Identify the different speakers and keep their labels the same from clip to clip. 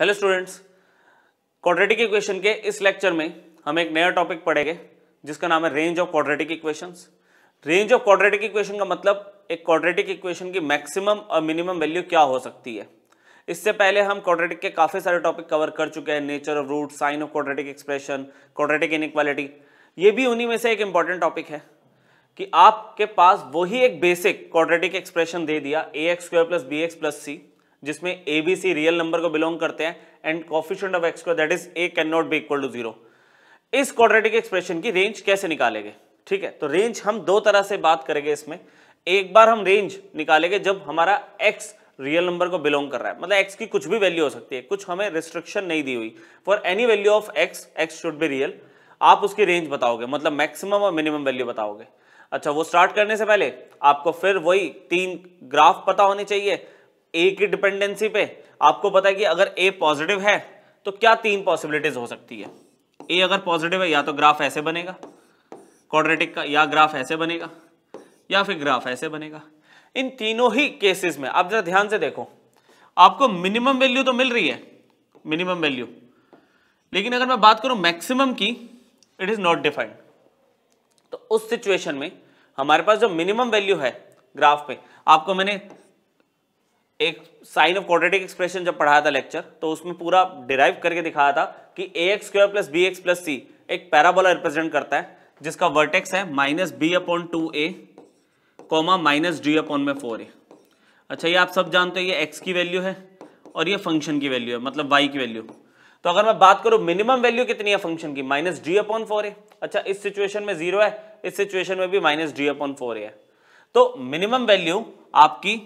Speaker 1: hello students quadratic equation के इस lecture में हम एक नया टॉपिक पढ़ेंगे जिसका नाम है range of quadratic equations range of quadratic equation का मतलब एक क्वाड्रेटिक इक्वेशन की मैक्सिमम और मिनिमम वैल्यू क्या हो सकती है इससे पहले हम क्वाड्रेटिक के काफ़ी सारे टॉपिक कवर कर चुके हैं nature of root sign of quadratic expression quadratic inequality ये भी उन्हीं में से एक इंपॉर्टेंट टॉपिक है कि आपके पास वही एक बेसिक क्वाड्रेटिक एक्सप्रेशन दे दिया a x square plus b x plus c जिसमें a b c real number को बिलोंग करते हैं and coefficient of x that is a can not be equal to zero इस क्वाड्रेटिक एक्सप्रेशन की range कैसे निकालेंगे ठीक है तो रेंज हम दो तरह से बात करेंगे इसमें एक बार हम रेंज निकालेंगे जब हमारा एक्स रियल नंबर को बिलोंग कर रहा है मतलब एक्स की कुछ भी वैल्यू हो सकती है कुछ हमें रिस्ट्रिक्शन नहीं दी हुई for any value of x x should be real आप उसकी रेंज बताओगे मतलब मैक्सिमम और मिनिमम वैल्यू बताओगे अच्छा वो स्टार्ट करने से पहले आपको फिर वही तीन ग्राफ पता होने चाहिए ए की डिपेंडेंसी पे आपको पता है कि अगर ए पॉजिटिव है तो क्या तीन पॉसिबिलिटीज हो सकती है ए अगर पॉजिटिव है या तो ग्राफ ऐसे बनेगा क्वाड्रेटिक का या ग्राफ ऐसे बनेगा या फिर ग्राफ ऐसे बनेगा इन तीनों ही केसेस में आप जरा ध्यान से देखो आपको मिनिमम वैल्यू तो मिल रही है मिनिमम वैल्यू लेकिन अगर मैं बात करूं मैक्सिमम की इट इज नॉट डिफाइंड तो उस सिचुएशन में हमारे पास जो मिनिमम वैल्यू है ग्राफ पे आपको मैंने एक साइन ऑफ क्वाड्रेटिक एक्सप्रेशन जब पढ़ाया था लेक्चर तो उसमें पूरा डिराइव करके दिखाया था कि a x square plus b x plus c एक पैराबोला रिप्रेजेंट करता है जिसका वर्टेक्स है minus B upon two a comma minus d upon में फोर ए अच्छा ये आप सब जानते हैं ये एक्स की वैल्यू है और ये फंक्शन की वैल्यू है मतलब वाई की वैल्यू तो अगर मैं बात करूं मिनिमम वैल्यू कितनी है फंक्शन की minus d upon four a अच्छा इस सिचुएशन में जीरो है इस सिचुएशन में भी minus d upon four a है तो मिनिमम वैल्यू आपकी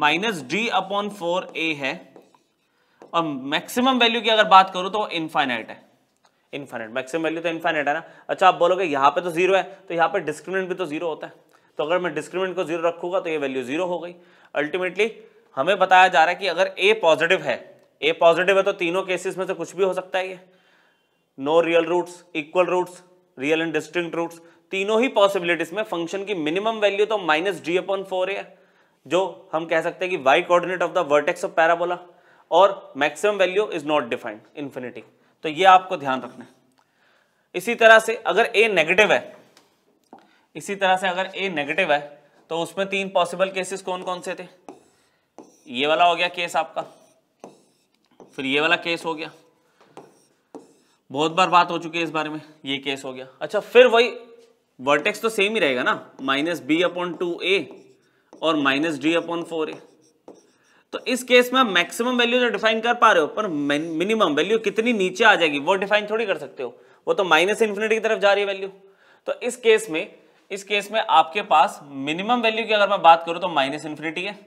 Speaker 1: minus d upon four a है और मैक्सिमम वैल्यू की अगर बात करूं तो इनफाइनाइट है इनफाइनाइट मैक्सिमम वैल्यू तो इनफाइनाइट है ना अच्छा आप बोलोगे यहाँ पे तो जीरो है तो यहाँ पे डिस्क्रिमिनेंट भी तो जीरो होता है तो अगर मैं डिस्क्रिमिनेंट को जीरो रखूंगा तो ये वैल्यू जीरो हो गई अल्टीमेटली हमें बताया जा रहा है कि अगर ए पॉजिटिव है ए पॉजिटिव है तो तीनों केसेस में से कुछ भी हो सकता है ये no real roots equal roots real and distinct roots तीनों ही पॉसिबिलिटीज में फंक्शन की मिनिमम वैल्यू तो माइनस डी अपॉन फोर है जो हम कह सकते हैं कि y coordinate of the vertex of parabola और maximum value is not defined infinity तो ये आपको ध्यान रखना है इसी तरह से अगर ए नेगेटिव है इसी तरह से अगर ए नेगेटिव है तो उसमें तीन पॉसिबल केसेस कौन कौन से थे ये वाला हो गया केस आपका फिर ये वाला केस हो गया बहुत बार बात हो चुकी है इस बारे में ये केस हो गया अच्छा फिर वही वर्टेक्स तो सेम ही रहेगा ना minus B upon two a और minus d upon four a तो इस केस में मैक्सिमम वैल्यू तो डिफाइन कर पा रहे हो पर मिनिमम वैल्यू कितनी नीचे आ जाएगी वो डिफाइन थोड़ी कर सकते हो वो तो माइनस इन्फिनिटी की तरफ जा रही है वैल्यू तो इस केस में इस केस में आपके पास मिनिमम वैल्यू की अगर मैं बात करूं तो माइनस इन्फिनिटी है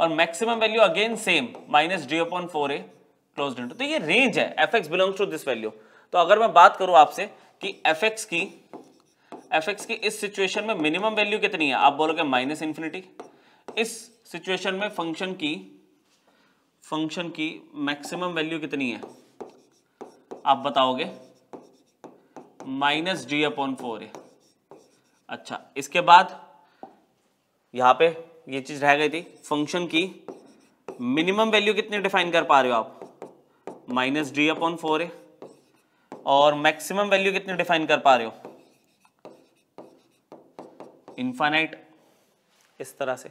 Speaker 1: और maximum value again same minus d upon four a close into तो ये रेंज है f x belongs to this value तो अगर मैं बात करूं आपसे कि एफ एक्स की एफ एक्स की इस सिचुएशन में मिनिमम वैल्यू कितनी है आप बोलोगे माइनस इन्फिनिटी इस सिचुएशन में फंक्शन की फंक्शन की मैक्सिमम वैल्यू कितनी है आप बताओगे माइनस डी अपॉन फोर है अच्छा इसके बाद यहां पे ये चीज़ रह गई थी फंक्शन की मिनिमम वैल्यू कितनी डिफाइन कर पा रहे हो आप माइनस डी अपॉन फोर है और मैक्सिमम वैल्यू कितनी डिफाइन कर पा रहे हो इन्फानाइट इस तरह से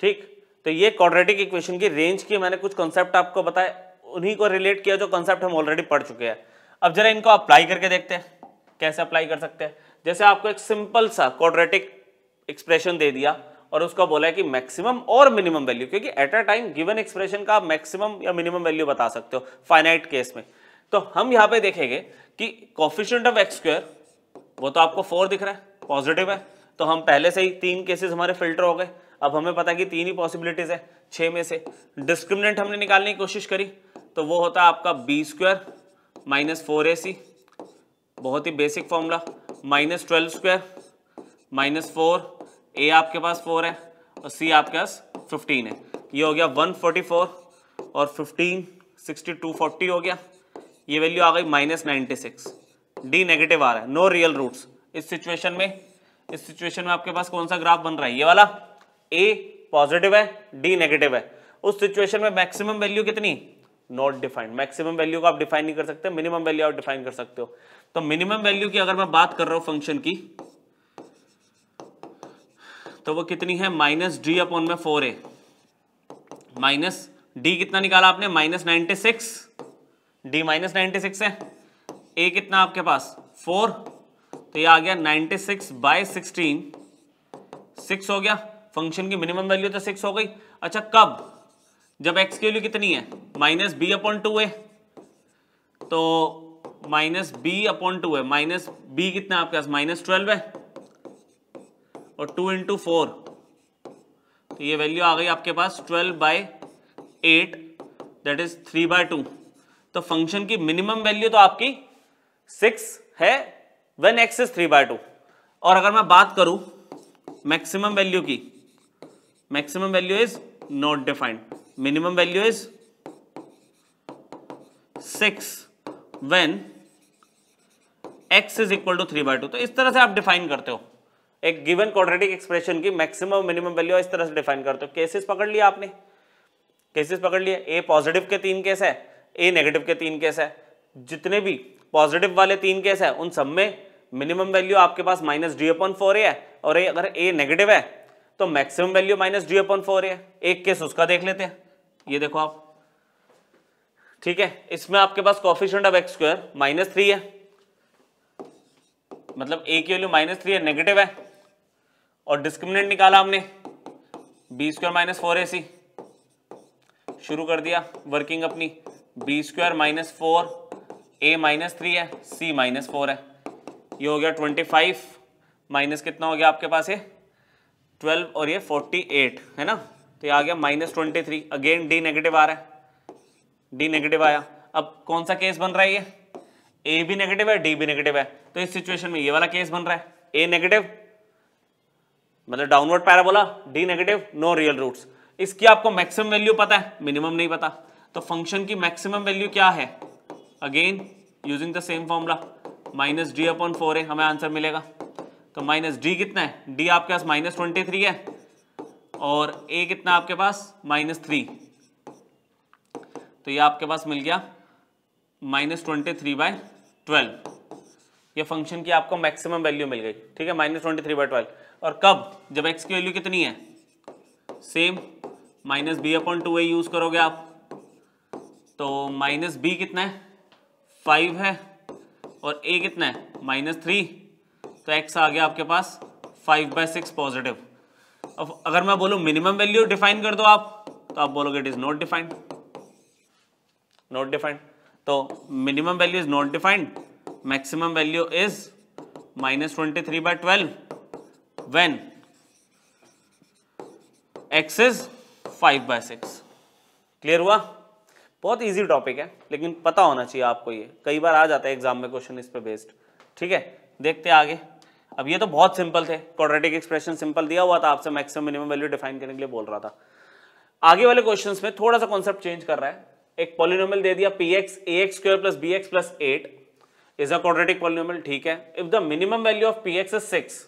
Speaker 1: ठीक तो ये क्वाड्रेटिक इक्वेशन की रेंज की मैंने कुछ कॉन्सेप्ट आपको बताए उन्हीं को रिलेट किया जो कॉन्सेप्ट हम ऑलरेडी पढ़ चुके हैं अब जरा इनको अप्लाई करके देखते हैं कैसे अप्लाई कर सकते हैं जैसे आपको एक सिंपल सा क्वाड्रेटिक एक्सप्रेशन दे दिया और उसका बोला है कि मैक्सिमम और मिनिमम वैल्यू क्योंकि at a time given expression का आप मैक्सिमम या मिनिमम वैल्यू बता सकते हो फाइनाइट केस में तो हम यहां पे देखेंगे कि कॉफिशेंट ऑफ एक्स स्क्वायर वो तो आपको फोर दिख रहा है पॉजिटिव है तो हम पहले से ही तीन केसेस हमारे फिल्टर हो गए अब हमें पता है कि तीन ही पॉसिबिलिटीज है छः में से डिस्क्रिमिनेंट हमने निकालने की कोशिश करी तो वो होता आपका b square minus four a c बहुत ही basic formula minus twelve square minus four a आपके पास फोर है और सी आपके पास फिफ्टीन है ये हो गया वन फोर्टी फोर और फिफ्टीन सिक्सटी टू फोर्टी हो गया ये वैल्यू आ गई minus ninety six d negative आ रहा है नो रियल रूट्स इस सिचुएशन में इस सिचुएशन में आपके पास कौन सा ग्राफ बन रहा है ये वाला ए पॉजिटिव है डी नेगेटिव है उस सिचुएशन में मैक्सिमम वैल्यू कितनी नॉट डिफाइंड मैक्सिमम वैल्यू को आप डिफाइन नहीं कर सकते मिनिमम वैल्यू आप डिफाइन कर सकते हो तो मिनिमम वैल्यू की अगर मैं बात कर रहा हूं फंक्शन की तो वो कितनी है माइनस डी अपॉन में फोर ए माइनस डी कितना निकाला आपने minus ninety six d minus ninety six है ए कितना आपके पास फोर तो ये आ गया ninety six by sixteen six हो गया फंक्शन की मिनिमम वैल्यू तो सिक्स हो गई अच्छा कब जब एक्स की वैल्यू कितनी है माइनस बी अपॉन टू है तो माइनस बी अपॉन टू है माइनस बी कितना है आपके पास माइनस ट्वेल्व है और टू इंटू फोर तो ये वैल्यू आ गई आपके पास twelve by eight that is three by two तो फंक्शन की मिनिमम वैल्यू तो आपकी सिक्स है when x is three by two और अगर मैं बात करूं मैक्सिमम वैल्यू की maximum value is not defined minimum value is six when x is equal to three by two तो इस तरह से आप डिफाइन करते हो एक गिवन क्वाड्रेटिक एक्सप्रेशन की मैक्सिमम मिनिमम वैल्यू इस तरह से डिफाइन करते हो केसेस पकड़ लिया आपने केसेस पकड़ लिए ए पॉजिटिव के तीन केस है ए नेगेटिव के तीन केस है जितने भी पॉजिटिव वाले तीन केस है उन सब में मिनिमम वैल्यू आपके पास minus d upon four a है और ए अगर ए नेगेटिव है तो maximum value minus d upon four है एक केस उसका देख लेते हैं ये देखो आप ठीक है इसमें आपके पास coefficient of x square minus three है मतलब ए की वैल्यू माइनस थ्री है नेगेटिव है और डिस्क्रिमिनेंट निकाला हमने b square minus four a c शुरू कर दिया वर्किंग अपनी b square minus four a minus three है सी माइनस फोर है ये हो गया ट्वेंटी फाइव माइनस कितना हो गया आपके पास ये ट्वेल्व और ये फोर्टी एट है ना तो ये आ गया minus twenty three again d negative आ रहा है डी नेगेटिव आया अब कौन सा केस बन रहा है ये ए भी नेगेटिव है डी भी नेगेटिव है तो इस सिचुएशन में ये वाला केस बन रहा है ए नेगेटिव मतलब downward parabola d negative no real roots इसकी आपको मैक्सिमम वैल्यू पता है मिनिमम नहीं पता तो फंक्शन की मैक्सिमम वैल्यू क्या है again using the same formula minus d upon four a हमें आंसर मिलेगा तो माइनस डी कितना है डी आपके पास माइनस ट्वेंटी थ्री है और ए कितना आपके पास माइनस थ्री तो ये आपके पास मिल गया minus twenty three by twelve ये फंक्शन की आपको मैक्सिमम वैल्यू मिल गई ठीक है minus twenty three by twelve और कब जब एक्स की वैल्यू कितनी है same minus B upon two a use करोगे आप तो माइनस बी कितना है फाइव है और ए कितना है माइनस थ्री तो एक्स आ गया आपके पास फाइव बाय सिक्स पॉजिटिव अब अगर मैं बोलू मिनिमम वैल्यू डिफाइन कर दो आप तो आप बोलोगे it is not defined not defined तो minimum value is not defined maximum value is minus twenty three by twelve when x is five by six clear हुआ बहुत इजी टॉपिक है लेकिन पता होना चाहिए आपको ये कई बार आ जाता है एग्जाम में क्वेश्चन इस पर बेस्ड ठीक है देखते आगे अब ये तो बहुत सिंपल थे क्वाड्रेटिक एक्सप्रेशन सिंपल दिया हुआ था आपसे मैक्सिमम मिनिमम वैल्यू डिफाइन करने के लिए बोल रहा था आगे वाले क्वेश्चन में थोड़ा सा कॉन्सेप्ट चेंज कर रहा है एक पॉलिनोम दे दिया p x a x square plus b x plus eight is quadratic polynomial ठीक है if the minimum value of p x is six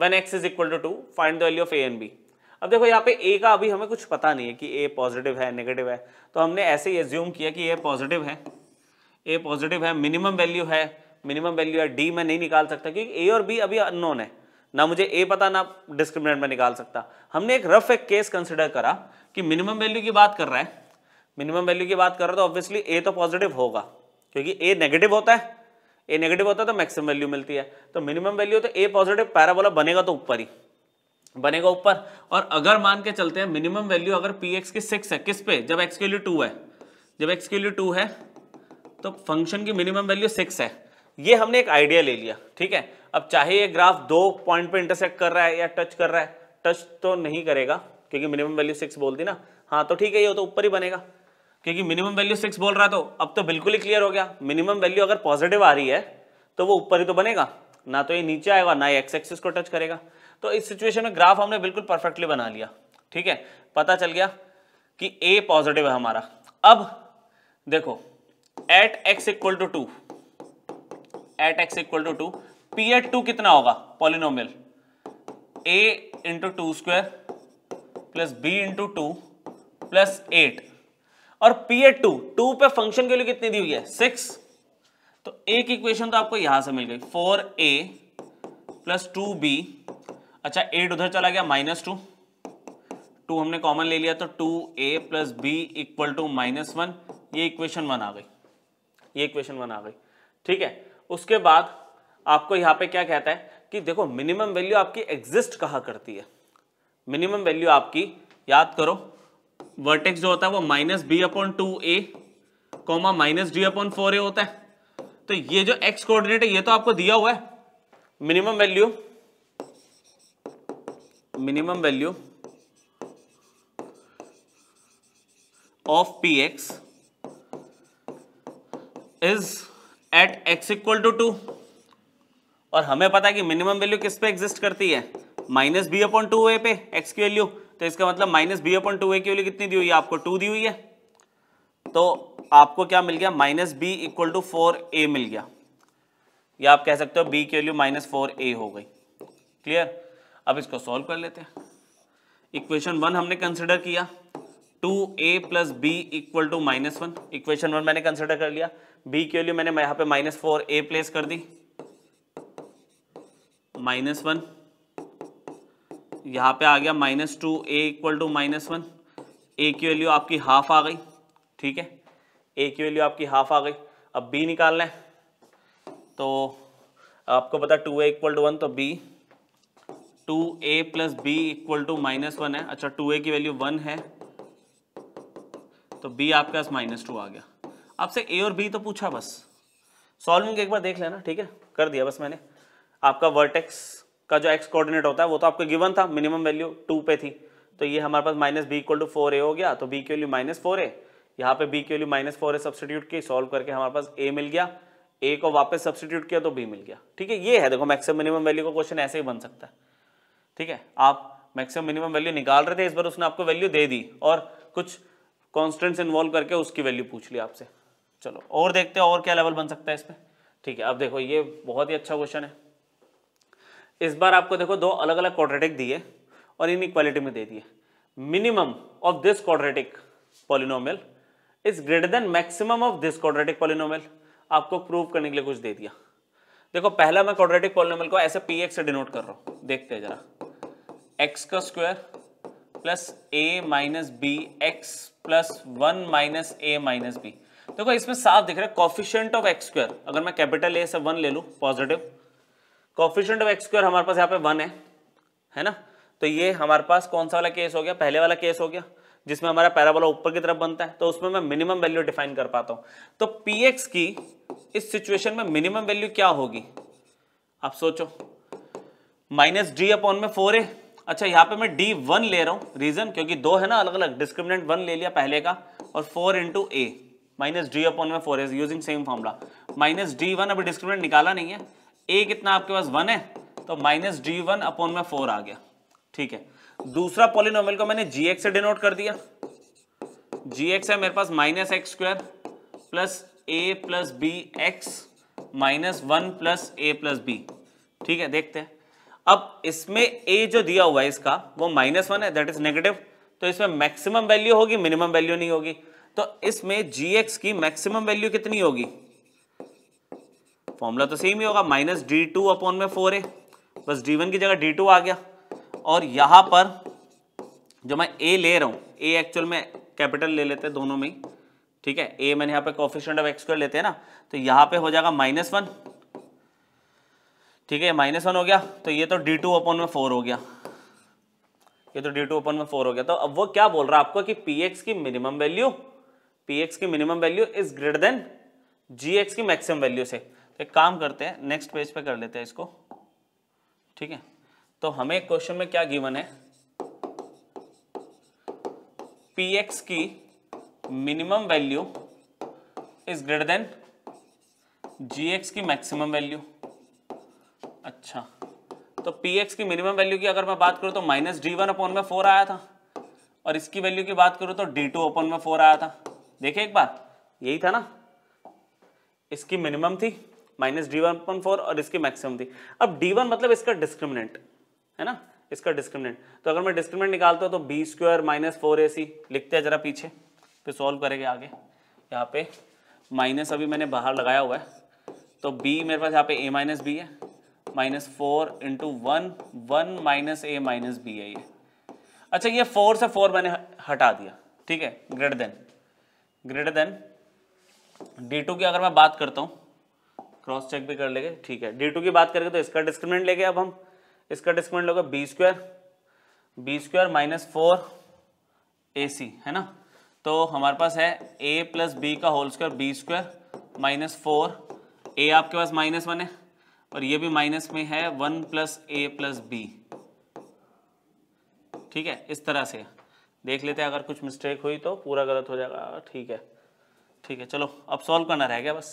Speaker 1: when x is equal to two find the value of a and b अब देखो यहाँ पे ए का अभी हमें कुछ पता नहीं है कि ए पॉजिटिव है नेगेटिव है तो हमने ऐसे ही एज्यूम किया कि ए पॉजिटिव है ए पॉजिटिव है मिनिमम वैल्यू है मिनिमम वैल्यू है डी मैं नहीं निकाल सकता क्योंकि ए और बी अभी अननोन है ना मुझे ए पता ना डिस्क्रिमिनेंट में निकाल सकता हमने एक रफ एक केस कंसिडर करा कि मिनिमम वैल्यू की बात कर रहा है मिनिमम वैल्यू की बात कर रहा तो ऑब्वियसली ए तो पॉजिटिव होगा क्योंकि ए नेगेटिव होता है ए नेगेटिव होता है तो मैक्सिमम वैल्यू मिलती है तो मिनिमम वैल्यू तो ए पॉजिटिव पैराबोला बनेगा तो ऊपर ही बनेगा ऊपर और अगर मान के चलते हैं मिनिमम वैल्यू अगर पी एक्स की सिक्स है किस पे जब एक्स के लिए टू है जब एक्स के लिए टू है तो फंक्शन की मिनिमम वैल्यू सिक्स है ये हमने एक आइडिया ले लिया ठीक है अब चाहे ये ग्राफ दो पॉइंट पे इंटरसेक्ट कर रहा है या टच कर रहा है टच तो नहीं करेगा क्योंकि मिनिमम वैल्यू सिक्स बोल दी ना हाँ तो ठीक है ये तो ऊपर ही बनेगा क्योंकि मिनिमम वैल्यू सिक्स बोल रहा तो अब तो बिल्कुल ही क्लियर हो गया मिनिमम वैल्यू अगर पॉजिटिव आ रही है तो वो ऊपर ही तो बनेगा ना तो ये नीचे आएगा ना ये एक्स एक्सिस को टच करेगा तो इस सिचुएशन में ग्राफ हमने बिल्कुल परफेक्टली बना लिया ठीक है पता चल गया कि ए पॉजिटिव है हमारा अब देखो at x equal to two at x equal to two p at two कितना होगा polynomial a into two square plus b into two plus eight और पी एट टू टू पे फंक्शन के लिए कितनी दी हुई है सिक्स तो एक इक्वेशन तो आपको यहां से मिल गई four a plus two b अच्छा एट उधर चला गया माइनस टू टू हमने कॉमन ले लिया तो two a plus b equal to minus one ये इक्वेशन वन आ गई ये इक्वेशन वन आ गई ठीक है उसके बाद आपको यहाँ पे क्या कहता है कि देखो मिनिमम वैल्यू आपकी एग्जिस्ट कहाँ करती है मिनिमम वैल्यू आपकी याद करो वर्टेक्स जो होता है वो minus B upon two a comma minus d upon four a होता है तो ये जो एक्स कोऑर्डिनेट है ये तो आपको दिया हुआ है minimum value minimum value of p x is at x equal to two और हमें पता है कि मिनिमम वैल्यू किस पे एग्जिस्ट करती है minus B upon two a पे एक्स की वैल्यू तो इसका मतलब minus B upon two a की वैल्यू कितनी दी हुई है आपको टू दी हुई है तो आपको क्या मिल गया minus b equal to four a मिल गया या आप कह सकते हो बी की वैल्यू माइनस फोर ए हो गई क्लियर अब इसको सॉल्व कर लेते हैं इक्वेशन वन हमने कंसिडर किया two a plus b equal to minus one equation one मैंने कंसिडर कर लिया बी के वैल्यू मैंने यहाँ पे माइनस फोर ए प्लेस कर दी माइनस वन यहां पे आ गया minus two a equal to minus one a की वैल्यू आपकी हाफ आ गई ठीक है ए की वैल्यू आपकी हाफ आ गई अब बी निकालना है तो आपको पता two a equal to one तो b two a plus b equal to minus one है अच्छा टू ए की वैल्यू वन है तो बी आपके पास माइनस टू आ गया आपसे ए और बी तो पूछा बस सॉल्विंग एक बार देख लेना ठीक है कर दिया बस मैंने आपका वर्टेक्स का जो एक्स कोऑर्डिनेट होता है वो तो आपको गिवन था मिनिमम वैल्यू टू पे थी तो ये हमारे पास minus b equal to four a हो गया तो बी की वैल्यू माइनस फोर ए यहाँ पे बी की value minus four a substitute की सॉल्व करके हमारे पास ए मिल गया ए को वापस सब्सटीट्यूट किया तो बी मिल गया ठीक है ये है देखो मैक्सिमम मिनिमम वैल्यू का क्वेश्चन ऐसे ही बन सकता है ठीक है आप मैक्सिमम मिनिमम वैल्यू निकाल रहे थे इस बार उसने आपको वैल्यू दे दी और कुछ कॉन्स्टेंट्स इन्वॉल्व करके उसकी वैल्यू पूछ ली आपसे चलो और देखते हैं और क्या लेवल बन सकता है इसमें ठीक है अब देखो ये बहुत ही अच्छा क्वेश्चन है इस बार आपको देखो दो अलग अलग क्वाड्रेटिक दिए और इन में दे दिए minimum of this quadratic polynomial is greater than maximum of this quadratic polynomial आपको प्रूव करने के लिए कुछ दे दिया देखो पहला मैं क्वाड्रेटिक पॉलिनोमल को ऐसे पी से डिनोट कर रहा हूं देखते हैं जरा एक्स का square plus a minus b x plus one minus a minus b देखो इसमें साफ दिख रहा है कॉफिशियंट ऑफ एक्स स्क्र अगर मैं कैपिटल ए से वन ले लू पॉजिटिव कॉफिशियंट ऑफ एक्स हमारे पास यहाँ पे वन है है ना तो ये हमारे पास कौन सा वाला केस हो गया पहले वाला केस हो गया जिसमें हमारा पैराबोला ऊपर की तरफ बनता है तो उसमें मैं मिनिमम वैल्यू डिफाइन कर पाता हूँ तो पी की इस सिचुएशन में मिनिमम वैल्यू क्या होगी आप सोचो माइनस डी अपॉन में फोर है अच्छा यहाँ पे मैं डी वन ले रहा हूँ रीजन क्योंकि दो है ना अलग अलग डिस्क्रिमिनेंट वन ले लिया पहले का और four into a minus d upon में फोर एस using same formula minus d one अभी डिस्क्रिमिनेंट निकाला नहीं है ए कितना आपके पास वन है तो माइनस डी वन अपॉन में फोर आ गया ठीक है दूसरा पोलिनोमियल को मैंने जी एक्स से डिनोट कर दिया जी एक्स है मेरे पास minus x square plus a plus b x minus one plus a plus b ठीक है देखते हैं अब इसमें ए जो दिया हुआ है इसका वो माइनस वन है दैट इज नेगेटिव तो इसमें मैक्सिमम वैल्यू होगी मिनिमम वैल्यू नहीं होगी तो इसमें जीएक्स की मैक्सिमम वैल्यू कितनी होगी फॉर्मूला तो सेम ही होगा माइनस डी टू अपॉन में फोर ए बस डी वन की जगह डी टू आ गया और यहां पर जो मैं ए ले रहा हूं ए एक्चुअल में कैपिटल ले लेते हैं दोनों में ठीक है ए मैंने यहां पे कॉफिशेंट ऑफ एक्सक्वायर लेते हैं ना तो यहां पे हो जाएगा माइनस वन ठीक है माइनस वन हो गया तो ये तो डी टू अपॉन में फोर हो गया ये तो डी टू अपॉन में फोर हो गया तो अब वो क्या बोल रहा है आपको कि पी एक्स की मिनिमम वैल्यू पी एक्स की minimum value is greater than g x की मैक्सिमम वैल्यू से तो एक काम करते हैं नेक्स्ट पेज पे कर लेते हैं इसको ठीक है तो हमें क्वेश्चन में क्या गिवन है पी एक्स की minimum value is greater than g x की मैक्सिमम वैल्यू अच्छा तो पी एक्स की मिनिमम वैल्यू की अगर मैं बात करूं तो माइनस डी वन अपॉन में फोर आया था और इसकी वैल्यू की बात करूँ तो डी टू अपॉन में फोर आया था देखे एक बार यही था ना इसकी मिनिमम थी minus d one point four और इसकी मैक्सिमम थी अब डी वन मतलब इसका डिस्क्रिमिनेंट है ना इसका डिस्क्रिमिनेंट तो अगर मैं डिस्क्रिमिनेंट निकालता हूँ तो b square minus four a c लिखते हैं जरा पीछे फिर सॉल्व करेंगे आगे यहाँ पे माइनस अभी मैंने बाहर लगाया हुआ है तो बी मेरे पास यहाँ पे ए माइनस बी है minus four into one one minus a minus b है ये अच्छा ये फोर से फोर मैंने हटा दिया ठीक है greater than greater than d two की अगर मैं बात करता हूँ क्रॉस चेक भी कर लेंगे ठीक है डी टू की बात करेंगे तो इसका डिस्क्रिमिनेंट लेंगे अब हम इसका डिस्क्रिमिनेंट लोगे b square b square minus four a c है ना तो हमारे पास है ए प्लस बी का whole square b square minus four a आपके पास माइनस वन है और ये भी माइनस में है one plus a plus b ठीक है इस तरह से देख लेते हैं अगर कुछ मिस्टेक हुई तो पूरा गलत हो जाएगा ठीक है ठीक है चलो अब सॉल्व करना रह गया बस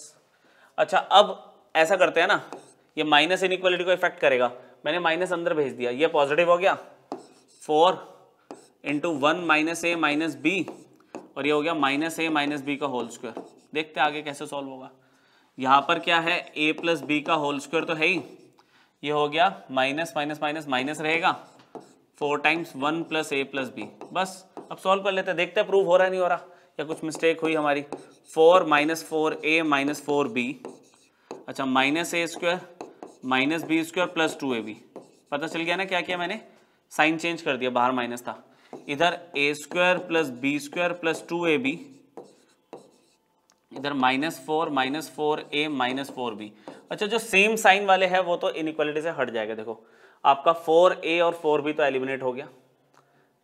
Speaker 1: अच्छा अब ऐसा करते हैं ना ये माइनस इन इक्वलिटी को इफेक्ट करेगा मैंने माइनस अंदर भेज दिया ये पॉजिटिव हो गया four into one minus a minus b और ये हो गया माइनस ए माइनस बी का होल स्क्वायर देखते आगे कैसे सॉल्व होगा यहाँ पर क्या है ए प्लस बी का होल स्क्वायर तो है ही ये हो गया माइनस माइनस माइनस माइनस रहेगा four times one plus a plus b बस अब सॉल्व कर लेते हैं देखते हैं प्रूव हो रहा नहीं हो रहा या कुछ मिस्टेक हुई हमारी four minus four a minus four b अच्छा minus a square minus b square plus two A b पता चल गया ना क्या किया मैंने साइन चेंज कर दिया बाहर माइनस था इधर a square plus b square plus two A b इधर minus four minus four a minus four b अच्छा जो सेम साइन वाले हैं वो तो इनक्वालिटी से हट जाएगा देखो आपका फोर ए और फोर बी तो एलिमिनेट हो गया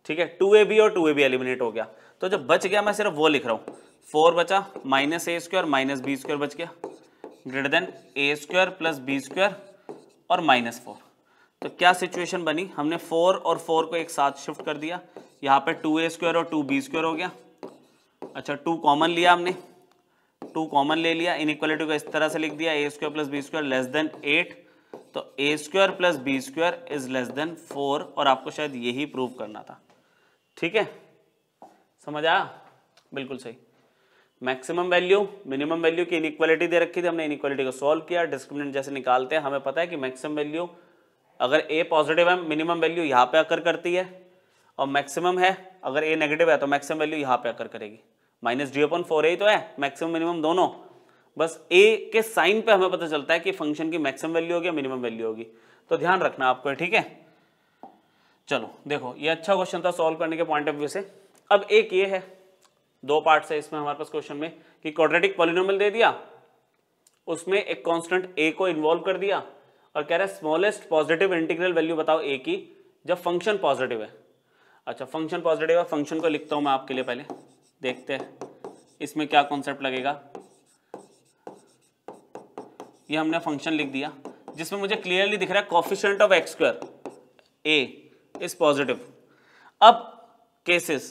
Speaker 1: ठीक है टू ए बी और टू ए बी एलिमिनेट हो गया तो जब बच गया मैं सिर्फ वो लिख रहा हूँ फोर बचा minus a square minus b square बच गया greater than a square plus b square और माइनस फोर तो क्या सिचुएशन बनी हमने फोर और फोर को एक साथ शिफ्ट कर दिया यहाँ पर टू ए स्क्वायर और टू बी स्क्वायर हो गया अच्छा टू कॉमन लिया हमने टू कॉमन ले लिया इनक्वालिटी को इस तरह से लिख दिया a square plus b square less than eight तो a square plus b square is less than four और आपको शायद यही प्रूव करना था ठीक है समझ आया बिल्कुल सही मैक्सिमम वैल्यू मिनिमम वैल्यू की इनक्वालिटी दे रखी थी हमने इनक्वालिटी को सॉल्व किया डिस्क्रिमिनेंट जैसे निकालते हैं हमें पता है कि मैक्सिमम वैल्यू अगर ए पॉजिटिव है मिनिमम वैल्यू यहाँ पे अकर करती है और मैक्सिमम है अगर ए नेगेटिव है तो मैक्सिमम वैल्यू यहाँ पे अकर करेगी minus d upon four a तो है मैक्सिमम मिनिमम दोनों बस ए के साइन पे हमें पता चलता है कि फंक्शन की मैक्सिमम वैल्यू होगी या मिनिमम वैल्यू होगी तो ध्यान रखना आपको ठीक है चलो देखो ये अच्छा क्वेश्चन था सॉल्व करने के पॉइंट ऑफ व्यू से अब एक ये है दो पार्ट है इसमें हमारे पास क्वेश्चन में कि क्वाड्रेटिक पॉलिनोमल दे दिया उसमें एक कॉन्स्टेंट ए को इन्वॉल्व कर दिया और कह रहा है स्मॉलेस्ट पॉजिटिव इंटीग्रल वैल्यू बताओ ए की जब फंक्शन पॉजिटिव है अच्छा फंक्शन पॉजिटिव है फंक्शन को लिखता हूं मैं आपके लिए पहले देखते हैं इसमें क्या कॉन्सेप्ट लगेगा ये हमने फंक्शन लिख दिया जिसमें मुझे क्लियरली दिख रहा है coefficient of x square a is positive अब केसेस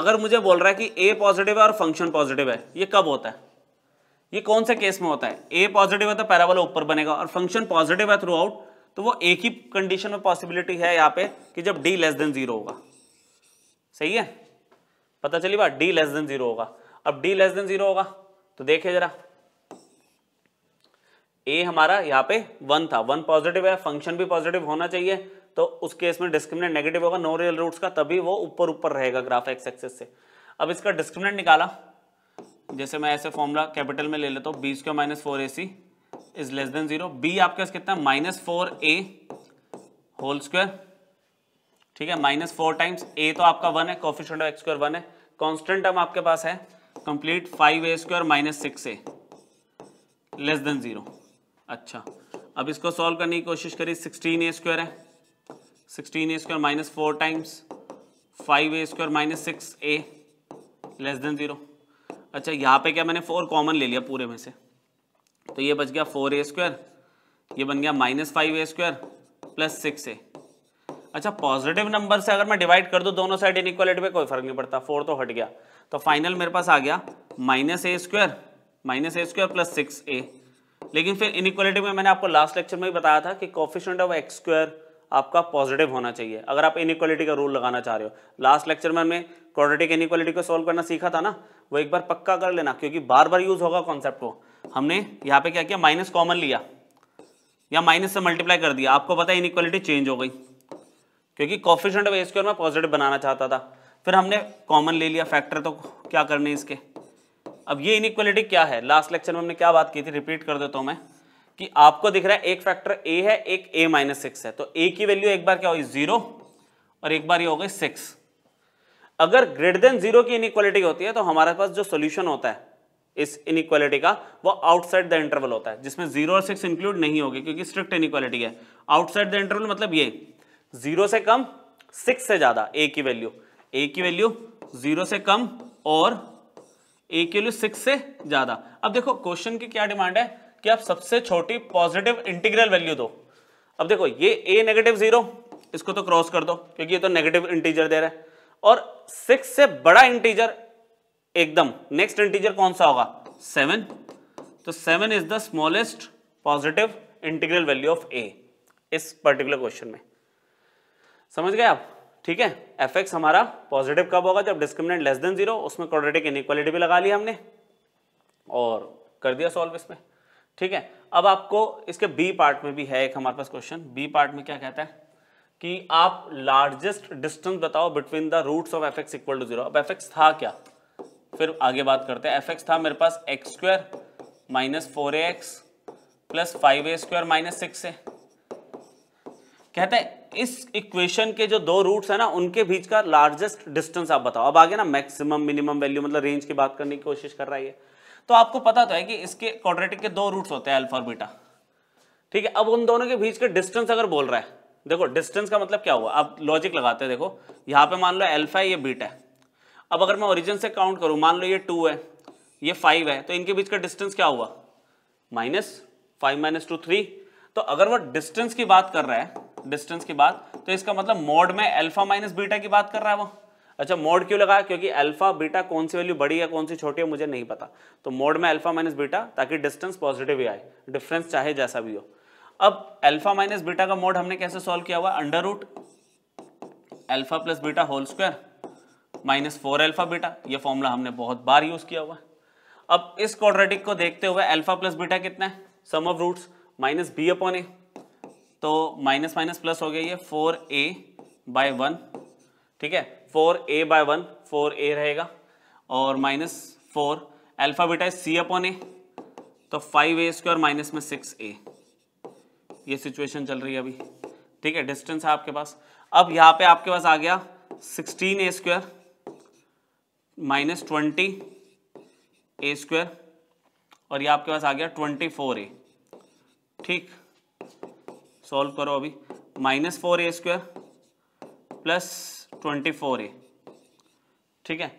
Speaker 1: अगर मुझे बोल रहा है कि ए पॉजिटिव है और फंक्शन पॉजिटिव है ये कब होता है ये कौन से केस में होता है ए पॉजिटिव है तो पैराबोला ऊपर बनेगा और फंक्शन पॉजिटिव है थ्रू आउट तो वो एक ही कंडीशन में पॉसिबिलिटी है यहाँ पे कि जब डी लेस देन जीरो होगा सही है पता चली बात डी लेस देन जीरो होगा अब डी लेस देन जीरो होगा तो देखिए जरा ए हमारा यहाँ पे वन था वन पॉजिटिव है फंक्शन भी पॉजिटिव होना चाहिए तो उस केस में डिस्क्रिमिनेंट नेगेटिव होगा नो रियल रूट्स का तभी वो ऊपर ऊपर रहेगा ग्राफ एक्स एक्सेस से अब इसका डिस्क्रिमिनेंट निकाला जैसे मैं ऐसे फॉर्मूला कैपिटल में ले लेता हूँ b square minus four a c is less than zero b आपके पास कितना minus four a whole square ठीक है माइनस फोर टाइम्स ए तो आपका वन है coefficient of x square one है कॉन्स्टेंट टर्म आपके पास है complete five a square minus six a less than zero अच्छा अब इसको सॉल्व करने की कोशिश करिए सिक्सटीन ए स्क्वायर है sixteen a square minus four times five a square minus six a less than zero अच्छा यहाँ पे क्या मैंने फोर कॉमन ले लिया पूरे में से तो ये बच गया फोर ए स्क्वायर ये बन गया minus five a square plus six a अच्छा पॉजिटिव नंबर से अगर मैं डिवाइड कर दूँ दोनों साइड इनक्वालिटी पे कोई फर्क नहीं पड़ता फोर तो हट गया तो फाइनल मेरे पास आ गया minus a square minus a square plus six a लेकिन फिर इनक्वालिटी में मैंने आपको लास्ट लेक्चर में भी बताया था कि कॉफिशेंट ऑफ एक्स स्क्वायर आपका पॉजिटिव होना चाहिए अगर आप इक्वालिटी का रूल लगाना चाह रहे हो लास्ट लेक्चर में हमने क्वाड्रेटिक इनिक्वालिटी को सॉल्व करना सीखा था ना वो एक बार पक्का कर लेना क्योंकि बार बार यूज होगा कॉन्सेप्ट को हमने यहाँ पे क्या किया माइनस कॉमन लिया या माइनस से मल्टीप्लाई कर दिया आपको पता है इक्वालिटी चेंज हो गई क्योंकि कॉफिशेंट ऑफ एक्स स्क्वायर में पॉजिटिव बनाना चाहता था फिर हमने कॉमन ले लिया फैक्टर तो क्या करने इसके अब ये इनइक्वलिटी क्या है लास्ट लेक्चर में हमने क्या बात की थी रिपीट कर देता हूं मैं कि आपको दिख रहा है एक फैक्टर ए है एक ए माइनस सिक्स है तो ए की वैल्यू एक बार क्या हुई जीरो और एक बार ये हो गई सिक्स अगर ग्रेटर देन जीरो की इक्वालिटी होती है तो हमारे पास जो सोल्यूशन होता है इस इनक्वालिटी का वो आउटसाइड द इंटरवल होता है जिसमें जीरो और सिक्स इंक्लूड नहीं होगी क्योंकि स्ट्रिक्ट इक्वालिटी है आउटसाइड द इंटरवल मतलब ये जीरो से कम सिक्स से ज्यादा ए की वैल्यू ए की वैल्यू जीरो से कम और एक की वैल्यू सिक्स से ज्यादा अब देखो क्वेश्चन की क्या डिमांड है कि आप सबसे छोटी पॉजिटिव इंटीग्रल वैल्यू दो अब देखो ये ए नेगेटिव जीरो इसको तो क्रॉस कर दो क्योंकि ये तो नेगेटिव इंटीजर दे रहा है और सिक्स से बड़ा इंटीजर एकदम नेक्स्ट इंटीजर कौन सा होगा सेवन तो seven is the smallest positive integral value of a इस पर्टिकुलर क्वेश्चन में समझ गए आप ठीक है एफ एक्स हमारा पॉजिटिव कब होगा जब डिस्क्रिमिनेंट लेस देन जीरो उसमें क्वाड्रेटिक इनक्वालिटी भी लगा लिया हमने और कर दिया सॉल्व इसमें ठीक है अब आपको इसके बी पार्ट में भी है एक हमारे पास क्वेश्चन बी पार्ट में क्या कहता है कि आप लार्जेस्ट डिस्टेंस बताओ between the roots of f x equal to zero अब एफ एक्स था क्या फिर आगे बात करते हैं एफ एक्स था मेरे पास x square minus four a x plus five a square minus six है कहते हैं इस इक्वेशन के जो दो रूट्स है ना उनके बीच का लार्जेस्ट डिस्टेंस आप बताओ अब आगे ना मैक्सिमम मिनिमम वैल्यू मतलब रेंज की बात करने की कोशिश कर रहा है तो आपको पता तो है कि इसके क्वाड्रेटिक के दो रूट्स होते हैं अल्फा और बीटा ठीक है अब उन दोनों के बीच के डिस्टेंस अगर बोल रहा है देखो डिस्टेंस का मतलब क्या हुआ आप लॉजिक लगाते हैं देखो यहाँ पे मान लो एल्फा है ये बीटा है अब अगर मैं ओरिजिन से काउंट करूँ मान लो ये टू है ये फाइव है तो इनके बीच का डिस्टेंस क्या हुआ minus five minus two three तो अगर वो डिस्टेंस की बात कर रहा है डिस्टेंस की बात तो इसका मतलब मोड में अल्फा माइनस बीटा की बात कर रहा है वो अच्छा मोड क्यों लगाया क्योंकि अल्फा बीटा कौन सी वैल्यू बड़ी है कौन सी छोटी है मुझे नहीं पता तो मोड में अल्फा माइनस बीटा ताकि डिस्टेंस पॉजिटिव ही आए डिफरेंस चाहे जैसा भी हो अब अल्फा माइनस बीटा का मोड हमने कैसे सॉल्व किया हुआ under root alpha plus beta whole square minus four alpha beta यह फॉर्मूला हमने बहुत बार यूज किया हुआ अब इस क्वाड्रेटिक को देखते हुए अल्फा प्लस बीटा कितना है sum of roots minus B upon a तो माइनस माइनस प्लस हो गया ये फोर ए बाय वन ठीक है four a by one four a रहेगा और minus four alpha beta c upon a तो फाइव ए स्क्वायर माइनस में सिक्स ए ये सिचुएशन चल रही है अभी ठीक है डिस्टेंस है आपके पास अब यहाँ पे आपके पास आ गया sixteen a square minus twenty a square और ये आपके पास आ गया ट्वेंटी फोर ए ठीक सॉल्व करो अभी minus four a square plus twenty four a ठीक है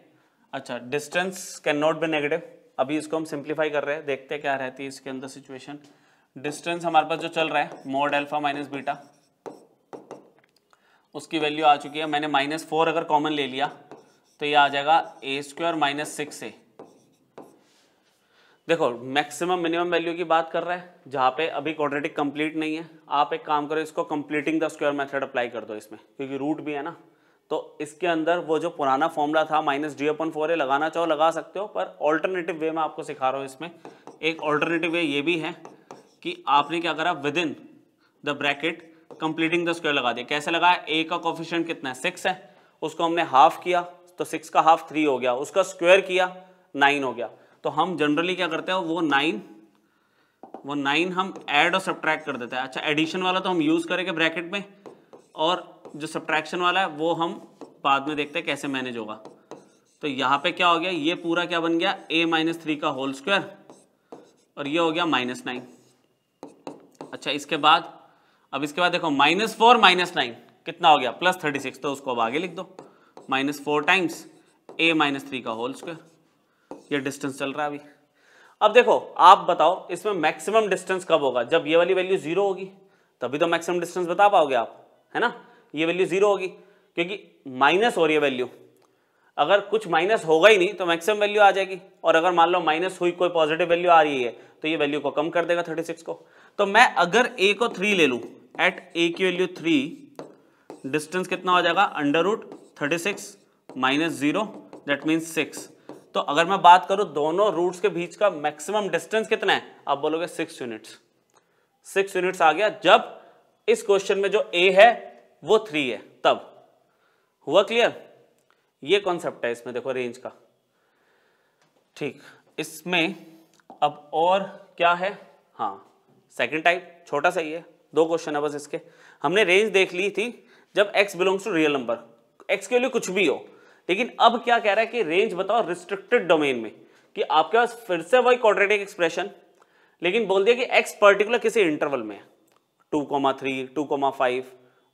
Speaker 1: अच्छा distance can not be negative अभी इसको हम सिंप्लीफाई कर रहे हैं देखते क्या रहती है इसके अंदर सिचुएशन डिस्टेंस हमारे पास जो चल रहा है मोड एल्फा माइनस बीटा उसकी वैल्यू आ चुकी है मैंने माइनस फोर अगर कॉमन ले लिया तो ये आ जाएगा a square minus six a देखो मैक्सिमम मिनिमम वैल्यू की बात कर रहा है जहाँ पे अभी क्वाड्रेटिक कंप्लीट नहीं है आप एक काम करो इसको completing the square method apply कर दो इसमें क्योंकि रूट भी है ना तो इसके अंदर वो जो पुराना फॉर्मूला था माइनस डी अपन फोर है लगाना चाहो लगा सकते हो पर ऑल्टरनेटिव वे मैं आपको सिखा रहा हूँ इसमें एक ऑल्टरनेटिव वे ये भी है कि आपने क्या करा within the bracket completing the square लगा दिया कैसे लगाया ए का कॉफिशियंट कितना है सिक्स है उसको हमने हाफ किया तो सिक्स का हाफ थ्री हो गया उसका स्क्वायर किया नाइन हो गया तो हम जनरली क्या करते हैं वो नाइन वो नाइन हम ऐड और सब्ट्रैक्ट कर देते हैं अच्छा एडिशन वाला तो हम यूज़ करेंगे ब्रैकेट में और जो सब्ट्रैक्शन वाला है वो हम बाद में देखते हैं कैसे मैनेज होगा तो यहाँ पे क्या हो गया ये पूरा क्या बन गया ए माइनस थ्री का होल स्क्वायर और ये हो गया माइनस नाइन अच्छा इसके बाद अब इसके बाद देखो माइनस फोर माइनस नाइन कितना हो गया प्लस थर्टी सिक्स तो उसको अब आगे लिख दो minus four times a minus three का होल स्क्वायर ये डिस्टेंस चल रहा है अभी अब देखो आप बताओ इसमें मैक्सिमम डिस्टेंस कब होगा जब ये वाली वैल्यू जीरो होगी तभी तो मैक्सिमम डिस्टेंस बता पाओगे आप है ना ये वैल्यू जीरो होगी क्योंकि माइनस हो रही है वैल्यू अगर कुछ माइनस होगा ही नहीं तो मैक्सिमम वैल्यू आ जाएगी और अगर मान लो माइनस हुई कोई पॉजिटिव वैल्यू आ रही है तो ये वैल्यू को कम कर देगा थर्टी को तो मैं अगर ए को थ्री ले लूँ एट ए की वैल्यू थ्री डिस्टेंस कितना हो जाएगा under root thirty six minus zero that means six तो अगर मैं बात करूं दोनों रूट्स के बीच का मैक्सिमम डिस्टेंस कितना है आप बोलोगे सिक्स यूनिट्स सिक्स यूनिट्स आ गया जब इस क्वेश्चन में जो ए है वो थ्री है तब हुआ क्लियर ये कॉन्सेप्ट है इसमें देखो रेंज का ठीक इसमें अब और क्या है हाँ सेकंड टाइप छोटा सा ही है दो क्वेश्चन है बस इसके हमने रेंज देख ली थी जब x belongs to real number x के लिए कुछ भी हो लेकिन अब क्या कह रहा है कि रेंज बताओ रिस्ट्रिक्टेड डोमेन में कि आपके पास फिर से वही क्वाड्रेटिक एक्सप्रेशन लेकिन बोल दिया कि एक्स पर्टिकुलर किसी इंटरवल में two comma three two comma five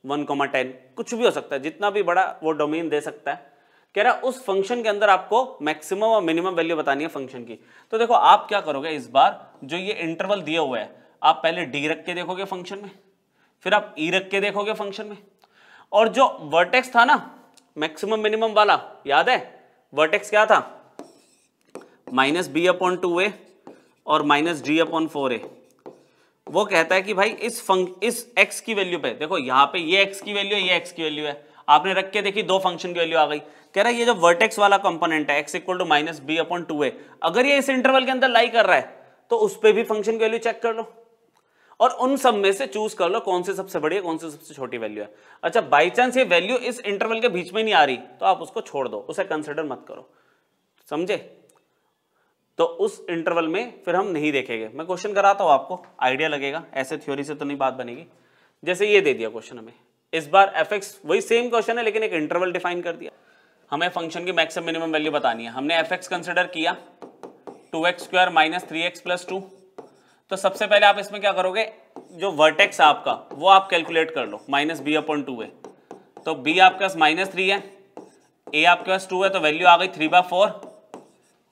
Speaker 1: one comma ten कुछ भी हो सकता है जितना भी बड़ा वो डोमेन दे सकता है कह रहा है उस फंक्शन के अंदर आपको मैक्सिमम और मिनिमम वैल्यू बतानी है फंक्शन की तो देखो आप क्या करोगे इस बार जो ये इंटरवल दिया हुआ है आप पहले डी रख के देखोगे फंक्शन में फिर आप ई e रख के देखोगे फंक्शन में और जो वर्टेक्स था ना मैक्सिमम मिनिमम वाला याद है वर्टेक्स क्या था minus B upon two a और minus d upon four a वो कहता है कि भाई इस फंक इस एक्स की वैल्यू पे देखो यहाँ पे ये एक्स की वैल्यू है ये एक्स की वैल्यू है आपने रख के देखी दो फंक्शन की वैल्यू आ गई कह रहा है ये जो वर्टेक्स वाला कंपोनेंट है x equal to minus B upon two a अगर ये इस इंटरवल के अंदर लाई कर रहा है तो उस पर भी फंक्शन की वैल्यू चेक कर लो और उन सब में से चूज कर लो कौन से सबसे बड़ी है कौन से सबसे छोटी वैल्यू है अच्छा बाई चांस ये वैल्यू इस इंटरवल के बीच में नहीं आ रही तो आप उसको छोड़ दो उसे कंसिडर मत करो समझे तो उस इंटरवल में फिर हम नहीं देखेंगे मैं क्वेश्चन कराता हूं आपको आइडिया लगेगा ऐसे थ्योरी से तो नहीं बात बनेगी जैसे ये दे दिया क्वेश्चन हमें इस बार एफ वही सेम क्वेश्चन है लेकिन एक इंटरवल डिफाइन कर दिया हमें फंक्शन की मैक्सिमम मिनिमम वैल्यू बतानी है हमने एफ एक्स कंसिडर किया two x square minus three x plus two तो सबसे पहले आप इसमें क्या करोगे जो वर्टेक्स आपका वो आप कैलकुलेट कर लो माइनस बी अपॉन टू है तो बी आपके पास माइनस थ्री है ए आपके पास टू है तो वैल्यू आ गई थ्री बाय फोर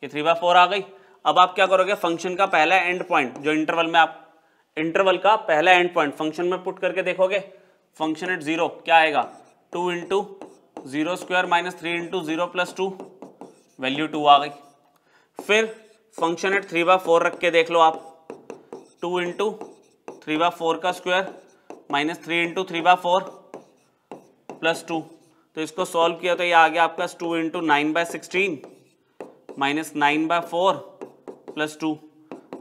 Speaker 1: ये थ्री बाय फोर आ गई अब आप क्या करोगे फंक्शन का पहला एंड पॉइंट जो इंटरवल में आप इंटरवल का पहला एंड पॉइंट फंक्शन में पुट करके देखोगे फंक्शन एट जीरो क्या आएगा two into zero square minus three into zero plus two value two आ गई फिर function at three by four रख के देख लो आप two into three by four का square minus three into three by four plus two तो इसको सॉल्व किया तो ये आ गया आपका two into nine by sixteen minus nine by four plus two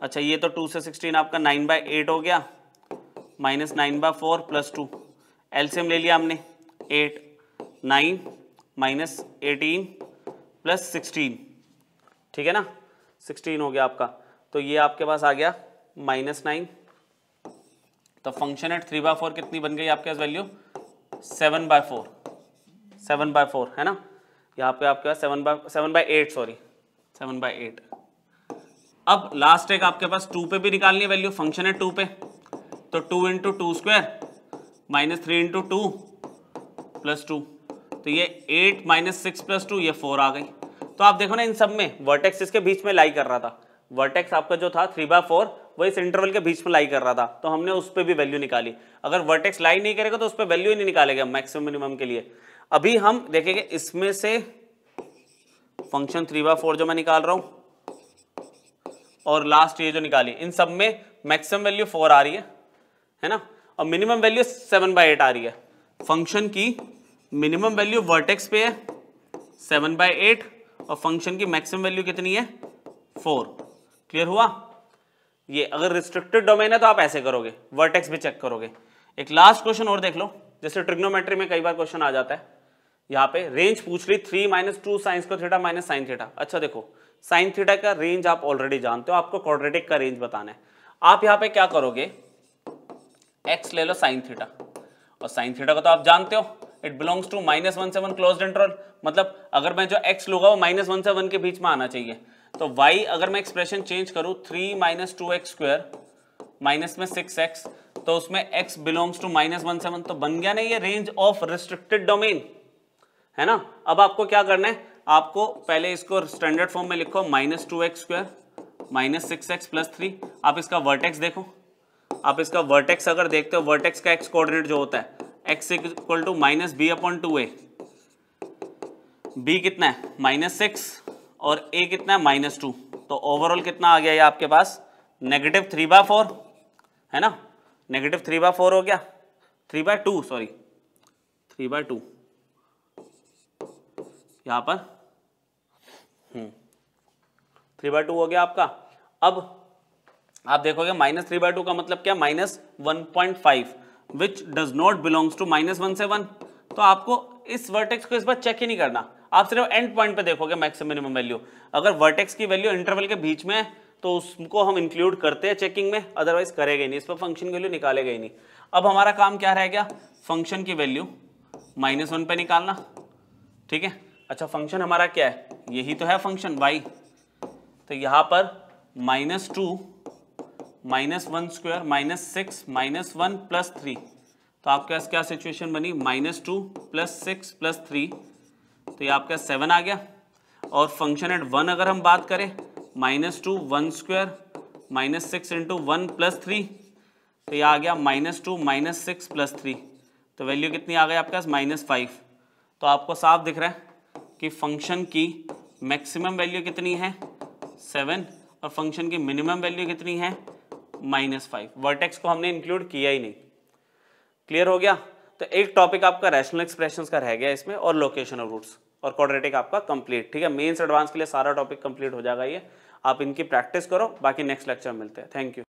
Speaker 1: अच्छा ये तो टू से सिक्सटीन आपका नाइन बाय एट हो गया minus nine by four plus two LCM ले लिया हमने eight nine minus eighteen plus sixteen ठीक है ना सिक्सटीन हो गया आपका तो ये आपके पास आ गया माइनस नाइन तो function at three by four कितनी बन गई आपके पास value seven by four seven by four है ना यहाँ पे आपके पास seven by seven by eight sorry seven by eight अब लास्ट एक आपके पास टू पे भी निकालनी है वैल्यू फंक्शन है टू पे तो two into two square minus three into two plus two तो ये eight minus six plus two ये फोर आ गई तो आप देखो ना इन सब में वर्टेक्स इसके बीच में लाई कर रहा था वर्टेक्स आपका जो था थ्री बाय फोर वो इस इंटरवल के बीच में लाई कर रहा था तो हमने उस पर भी वैल्यू निकाली अगर वर्टेक्स लाई नहीं करेगा तो उस पर वैल्यू ही नहीं निकालेगा मैक्सिमम मिनिमम के लिए अभी हम देखेंगे इसमें से फंक्शन थ्री बाय फोर जो मैं निकाल रहा हूं और लास्ट ये जो निकाली इन सब में मैक्सिमम वैल्यू फोर आ रही है है ना और minimum value seven by eight आ रही है फंक्शन की मिनिमम वैल्यू वर्टेक्स पे है सेवन बाय एट और फंक्शन की मैक्सिमम वैल्यू कितनी है फोर क्लियर हुआ ये अगर रिस्ट्रिक्टेड डोमेन है तो आप ऐसे करोगे वर्टेक्स भी चेक करोगे एक लास्ट क्वेश्चन और देख लो जैसे ट्रिग्नोमेट्री में कई बार क्वेश्चन आ जाता है यहाँ पे रेंज पूछ ली थ्री माइनस टू साइंस को थीटा माइनस साइन थीटा अच्छा देखो साइन थीटा का रेंज आप ऑलरेडी जानते हो आपको क्वाड्रेटिक का रेंज बताना है आप यहाँ पे क्या करोगे एक्स ले लो साइन थीटा और साइन थीटा को तो आप जानते हो it belongs to minus one से वन क्लोज इंटरवल मतलब अगर मैं जो एक्स लूंगा वो माइनस वन से वन के बीच में आना चाहिए तो y अगर मैं एक्सप्रेशन चेंज करूं three minus two x square minus में सिक्स एक्स तो उसमें x belongs to minus one seven तो बन गया ना ये रेंज ऑफ रिस्ट्रिक्टेड डोमेन है ना अब आपको क्या करना है आपको पहले इसको स्टैंडर्ड फॉर्म में लिखो minus two x square minus six x plus three आप इसका वर्टेक्स देखो आप इसका वर्टेक्स अगर देखते हो वर्टेक्स का एक्स कोऑर्डिनेट जो होता है x equal to minus B upon two A B कितना है माइनस सिक्स और ए कितना है माइनस टू तो ओवरऑल कितना आ गया ये आपके पास नेगेटिव थ्री बाय फोर है ना नेगेटिव थ्री बाय फोर हो गया three by two sorry three by two यहां पर थ्री बाय टू हो गया आपका अब आप देखोगे माइनस थ्री बाय टू का मतलब क्या minus one point five which does not belongs to minus one से वन तो आपको इस वर्टेक्स को इस बार चेक ही नहीं करना आप सिर्फ एंड पॉइंट पे देखोगे मैक्सिमम मिनिमम वैल्यू अगर वर्टेक्स की वैल्यू इंटरवल के बीच में है तो उसको हम इंक्लूड करते हैं चेकिंग में अदरवाइज करेगा ही नहीं इस पर फंक्शन की वैल्यू निकालेगा ही नहीं अब हमारा काम क्या रह गया फंक्शन की वैल्यू माइनस वन पे निकालना ठीक है अच्छा फंक्शन हमारा क्या है यही तो है फंक्शन वाई तो यहाँ पर minus two minus one square minus six minus one plus three तो आपके पास क्या सिचुएशन बनी minus two plus six plus three तो ये आपका सेवन आ गया और फंक्शन एट वन अगर हम बात करें minus two one square minus six into one plus three तो ये आ गया minus two minus six plus three तो वैल्यू कितनी आ गई आपके पास माइनस फाइव तो आपको साफ दिख रहा है कि फंक्शन की मैक्सिमम वैल्यू कितनी है सेवन और फंक्शन की मिनिमम वैल्यू कितनी है माइनस फाइव वर्टेक्स को हमने इंक्लूड किया ही नहीं क्लियर हो गया तो एक टॉपिक आपका रैशनल एक्सप्रेशन का रह गया इसमें और लोकेशन ऑफ रूट्स और क्वाड्रेटिक आपका कंप्लीट ठीक है मेन्स एडवांस के लिए सारा टॉपिक कंप्लीट हो जाएगा ये आप इनकी प्रैक्टिस करो बाकी नेक्स्ट लेक्चर मिलते हैं थैंक यू